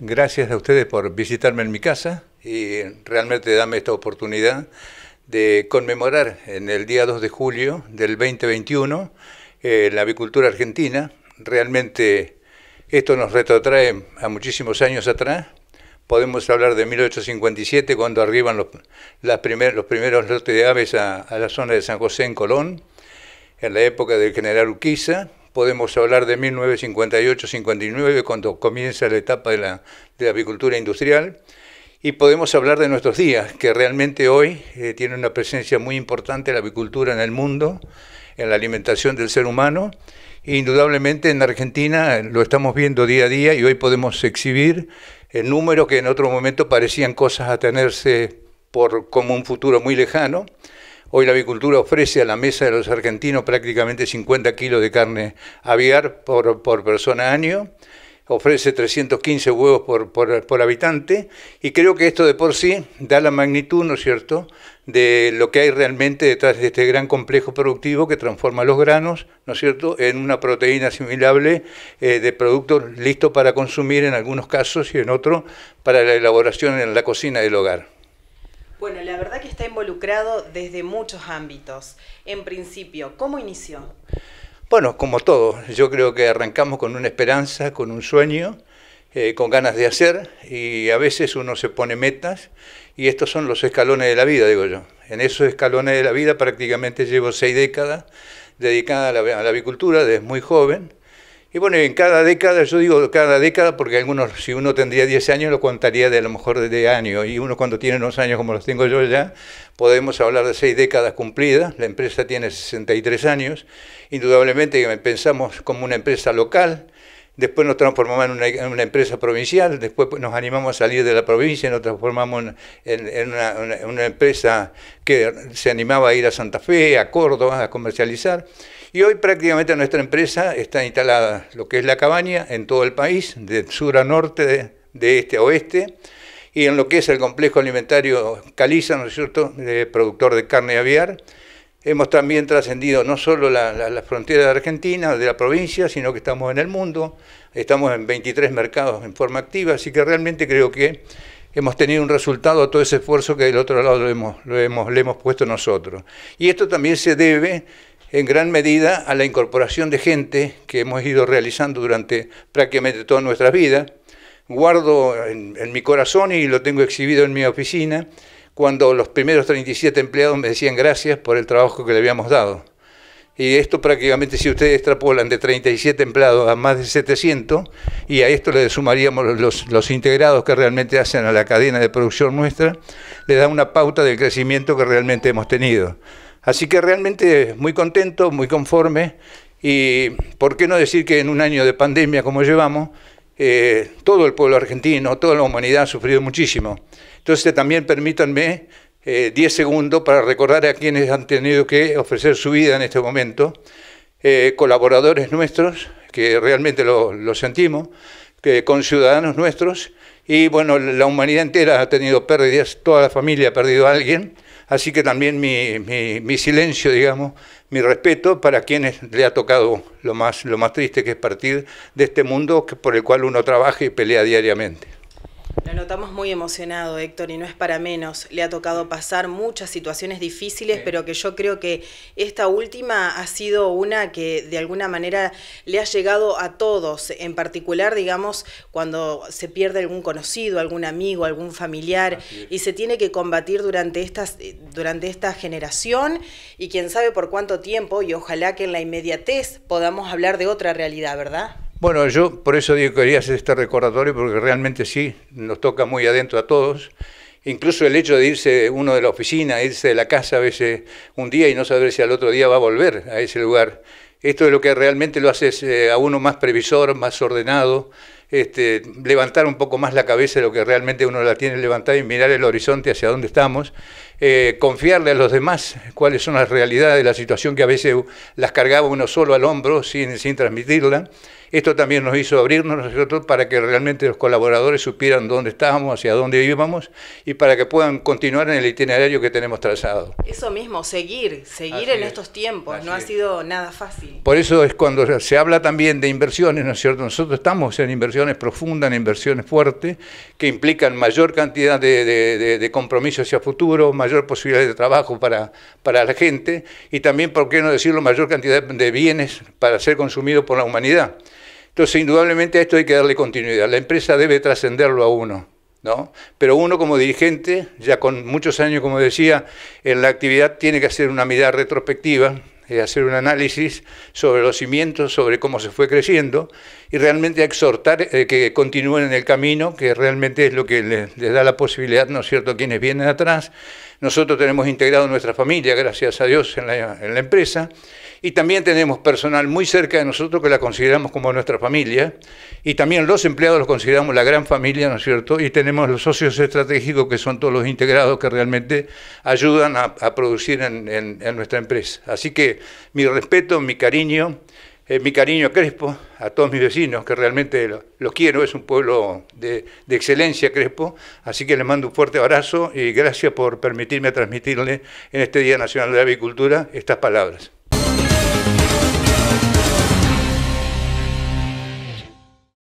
Gracias a ustedes por visitarme en mi casa y realmente darme esta oportunidad de conmemorar en el día 2 de julio del 2021 eh, la avicultura argentina. Realmente esto nos retrotrae a muchísimos años atrás. Podemos hablar de 1857, cuando arriban los, las los primeros lotes de aves a, la zona de San José en Colón, en la época del general Uquiza podemos hablar de 1958-59, cuando comienza la etapa de la, de la, apicultura industrial, y podemos hablar de nuestros días, que realmente hoy eh, tiene una presencia muy importante la apicultura en el mundo, en la alimentación del ser humano, e indudablemente en Argentina eh, lo estamos viendo día a día y hoy podemos exhibir el eh, número que en otro momento parecían cosas a tenerse por como un futuro muy lejano, Hoy la avicultura ofrece a la mesa de los argentinos prácticamente 50 kilos de carne aviar por, persona año ofrece 315 huevos por, habitante y creo que esto de por sí da la magnitud, ¿no es cierto?, de lo que hay realmente detrás de este gran complejo productivo que transforma los granos, ¿no es cierto?, en una proteína asimilable eh, de productos listos para consumir en algunos casos y en otros para la elaboración en la cocina del hogar. Bueno, la verdad que está involucrado desde muchos ámbitos. En principio, ¿cómo inició? Bueno, como todo, yo creo que arrancamos con una esperanza, con un sueño, eh, con ganas de hacer y a veces uno se pone metas y estos son los escalones de la vida, digo yo. En esos escalones de la vida prácticamente llevo seis décadas dedicada a la, a la avicultura desde muy joven y bueno, en cada década, yo digo cada década porque algunos, si uno tendría 10 años, lo contaría de a lo mejor de año. Y uno cuando tiene unos años como los tengo yo ya, podemos hablar de seis décadas cumplidas. La empresa tiene 63 años. Indudablemente pensamos como una empresa local, después nos transformamos en una, empresa provincial, después pues, nos animamos a salir de la provincia nos transformamos en, una, empresa que se animaba a ir a Santa Fe, a Córdoba, a comercializar. Y hoy prácticamente nuestra empresa está instalada, lo que es la cabaña, en todo el país, de sur a norte, de, este a oeste, y en lo que es el complejo alimentario Caliza, ¿no es cierto?, de productor de carne aviar. Hemos también trascendido no solo las fronteras de Argentina, de la provincia, sino que estamos en el mundo, estamos en 23 mercados en forma activa, así que realmente creo que hemos tenido un resultado a todo ese esfuerzo que del otro lado hemos, lo hemos, le hemos puesto nosotros. Y esto también se debe en gran medida a la incorporación de gente que hemos ido realizando durante prácticamente toda nuestra vida. Guardo en, mi corazón y lo tengo exhibido en mi oficina cuando los primeros 37 empleados me decían gracias por el trabajo que le habíamos dado. Y esto prácticamente si ustedes extrapolan de 37 empleados a más de 700, y a esto le sumaríamos los, los, integrados que realmente hacen a la cadena de producción nuestra, le da una pauta del crecimiento que realmente hemos tenido. Así que realmente muy contento, muy conforme y por qué no decir que en un año de pandemia como llevamos, eh, todo el pueblo argentino, toda la humanidad ha sufrido muchísimo. Entonces también permítanme 10 eh, segundos para recordar a quienes han tenido que ofrecer su vida en este momento, eh, colaboradores nuestros, que realmente lo, sentimos, que con ciudadanos nuestros, y bueno, la humanidad entera ha tenido pérdidas, toda la familia ha perdido a alguien, Así que también mi, silencio, digamos, mi respeto para quienes le ha tocado lo más, lo más triste que es partir de este mundo por el cual uno trabaja y pelea diariamente. Estamos muy emocionados Héctor, y no es para menos. Le ha tocado pasar muchas situaciones difíciles, pero que yo creo que esta última ha sido una que de alguna manera le ha llegado a todos, en particular, digamos, cuando se pierde algún conocido, algún amigo, algún familiar, y se tiene que combatir durante, estas, durante esta generación y quién sabe por cuánto tiempo, y ojalá que en la inmediatez podamos hablar de otra realidad, ¿verdad? Bueno, yo por eso digo que quería hacer este recordatorio porque realmente sí, nos toca muy adentro a todos. Incluso el hecho de irse uno de la oficina, irse de la casa a veces un día y no saber si al otro día va a volver a ese lugar. Esto es lo que realmente lo hace eh, a uno más previsor, más ordenado, este, levantar un poco más la cabeza de lo que realmente uno la tiene levantada y mirar el horizonte hacia dónde estamos, eh, confiarle a los demás cuáles son las realidades de la situación que a veces las cargaba uno solo al hombro sin, sin transmitirla. Esto también nos hizo abrirnos nosotros para que realmente los colaboradores supieran dónde estábamos, hacia dónde íbamos y para que puedan continuar en el itinerario que tenemos trazado. Eso mismo, seguir, seguir en estos tiempos, no ha sido nada fácil. Por eso es cuando se habla también de inversiones, ¿no es cierto? Nosotros estamos en inversiones profundas, inversiones fuertes, que implican mayor cantidad de, de, compromisos hacia futuro, mayor posibilidad de trabajo para, para la gente y también, por qué no decirlo, mayor cantidad de bienes para ser consumidos por la humanidad. Entonces, indudablemente a esto hay que darle continuidad. La empresa debe trascenderlo a uno. ¿No? Pero uno como dirigente, ya con muchos años, como decía, en la actividad tiene que hacer una mirada retrospectiva, hacer un análisis sobre los cimientos, sobre cómo se fue creciendo y realmente exhortar eh, que continúen en el camino, que realmente es lo que les, da la posibilidad, ¿no es cierto?, quienes vienen atrás. Nosotros tenemos integrado nuestra familia, gracias a Dios, en la empresa y también tenemos personal muy cerca de nosotros que la consideramos como nuestra familia. Y también los empleados los consideramos la gran familia, ¿no es cierto? Y tenemos los socios estratégicos que son todos los integrados que realmente ayudan a, producir en, nuestra empresa. Así que mi respeto, mi cariño, eh, mi cariño a Crespo, a todos mis vecinos que realmente los quiero, es un pueblo de, excelencia Crespo. Así que les mando un fuerte abrazo y gracias por permitirme transmitirle en este Día Nacional de la Avicultura estas palabras.